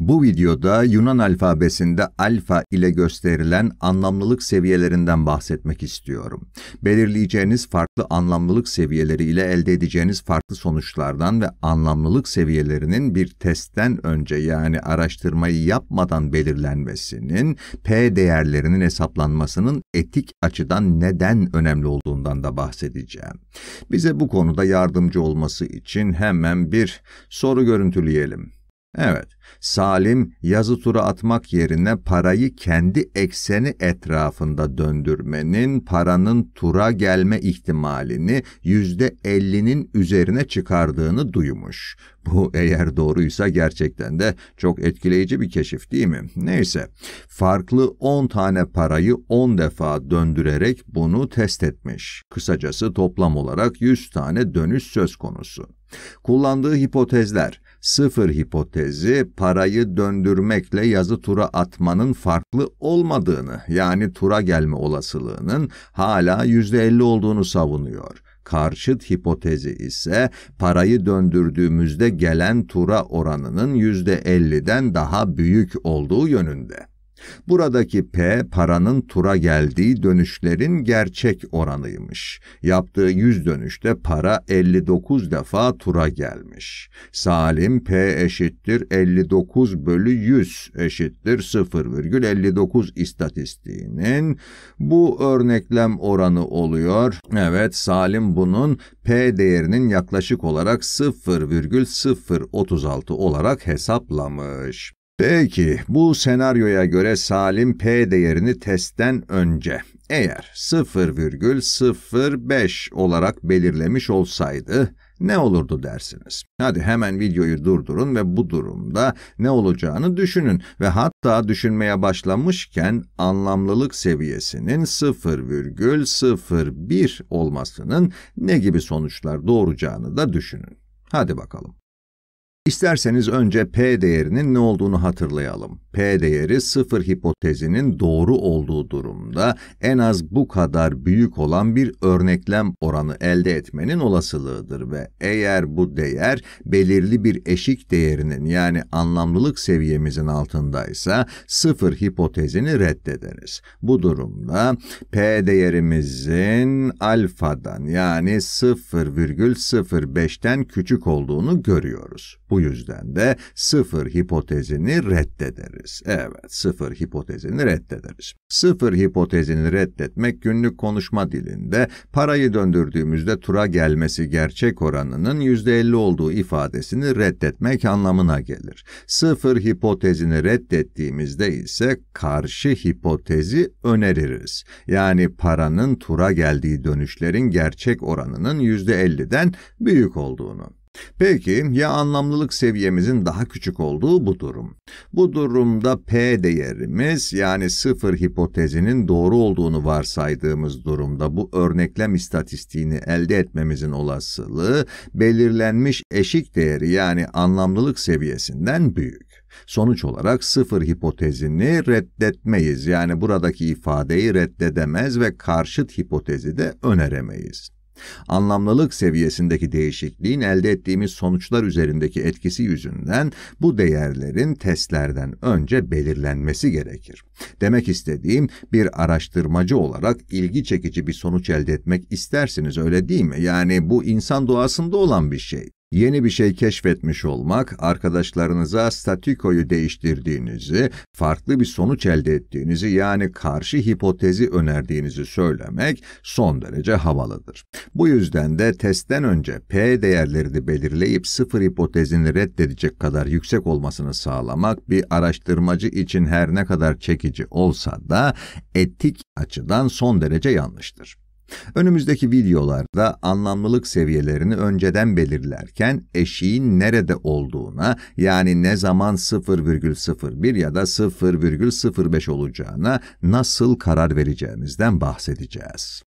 Bu videoda Yunan alfabesinde alfa ile gösterilen anlamlılık seviyelerinden bahsetmek istiyorum. Belirleyeceğiniz farklı anlamlılık seviyeleri ile elde edeceğiniz farklı sonuçlardan ve anlamlılık seviyelerinin bir testten önce yani araştırmayı yapmadan belirlenmesinin, P değerlerinin hesaplanmasının etik açıdan neden önemli olduğundan da bahsedeceğim. Bize bu konuda yardımcı olması için hemen bir soru görüntüleyelim. Evet, Salim yazı tura atmak yerine parayı kendi ekseni etrafında döndürmenin paranın tura gelme ihtimalini yüzde ellinin üzerine çıkardığını duymuş. Bu eğer doğruysa gerçekten de çok etkileyici bir keşif değil mi? Neyse, farklı 10 tane parayı 10 defa döndürerek bunu test etmiş. Kısacası toplam olarak 100 tane dönüş söz konusu. Kullandığı hipotezler Sıfır hipotezi parayı döndürmekle yazı tura atmanın farklı olmadığını yani tura gelme olasılığının hala %50 olduğunu savunuyor. Karşıt hipotezi ise parayı döndürdüğümüzde gelen tura oranının %50'den daha büyük olduğu yönünde. Buradaki P paranın tura geldiği dönüşlerin gerçek oranıymış. Yaptığı 100 dönüşte para 59 defa tura gelmiş. Salim P eşittir 59 bölü 100 eşittir 0,59 istatistiğinin bu örneklem oranı oluyor. Evet Salim bunun P değerinin yaklaşık olarak 0,036 olarak hesaplamış. Peki, bu senaryoya göre Salim P değerini testten önce eğer 0,05 olarak belirlemiş olsaydı ne olurdu dersiniz? Hadi hemen videoyu durdurun ve bu durumda ne olacağını düşünün ve hatta düşünmeye başlamışken anlamlılık seviyesinin 0,01 olmasının ne gibi sonuçlar doğuracağını da düşünün. Hadi bakalım. İsterseniz önce P değerinin ne olduğunu hatırlayalım. P değeri sıfır hipotezinin doğru olduğu durumda en az bu kadar büyük olan bir örneklem oranı elde etmenin olasılığıdır ve eğer bu değer belirli bir eşik değerinin yani anlamlılık seviyemizin altındaysa sıfır hipotezini reddederiz. Bu durumda P değerimizin alfadan yani 0,05'ten küçük olduğunu görüyoruz. Bu yüzden de sıfır hipotezini reddederiz. Evet, sıfır hipotezini reddederiz. Sıfır hipotezini reddetmek günlük konuşma dilinde parayı döndürdüğümüzde tura gelmesi gerçek oranının %50 olduğu ifadesini reddetmek anlamına gelir. Sıfır hipotezini reddettiğimizde ise karşı hipotezi öneririz. Yani paranın tura geldiği dönüşlerin gerçek oranının %50'den büyük olduğunu. Peki ya anlamlılık seviyemizin daha küçük olduğu bu durum? Bu durumda P değerimiz yani sıfır hipotezinin doğru olduğunu varsaydığımız durumda bu örneklem istatistiğini elde etmemizin olasılığı belirlenmiş eşik değeri yani anlamlılık seviyesinden büyük. Sonuç olarak sıfır hipotezini reddetmeyiz yani buradaki ifadeyi reddedemez ve karşıt hipotezi de öneremeyiz. Anlamlılık seviyesindeki değişikliğin elde ettiğimiz sonuçlar üzerindeki etkisi yüzünden bu değerlerin testlerden önce belirlenmesi gerekir. Demek istediğim bir araştırmacı olarak ilgi çekici bir sonuç elde etmek istersiniz öyle değil mi? Yani bu insan doğasında olan bir şey. Yeni bir şey keşfetmiş olmak, arkadaşlarınıza statükoyu değiştirdiğinizi, farklı bir sonuç elde ettiğinizi yani karşı hipotezi önerdiğinizi söylemek son derece havalıdır. Bu yüzden de testten önce P değerlerini belirleyip sıfır hipotezini reddedecek kadar yüksek olmasını sağlamak bir araştırmacı için her ne kadar çekici olsa da etik açıdan son derece yanlıştır. Önümüzdeki videolarda anlamlılık seviyelerini önceden belirlerken eşiğin nerede olduğuna yani ne zaman 0,01 ya da 0,05 olacağına nasıl karar vereceğimizden bahsedeceğiz.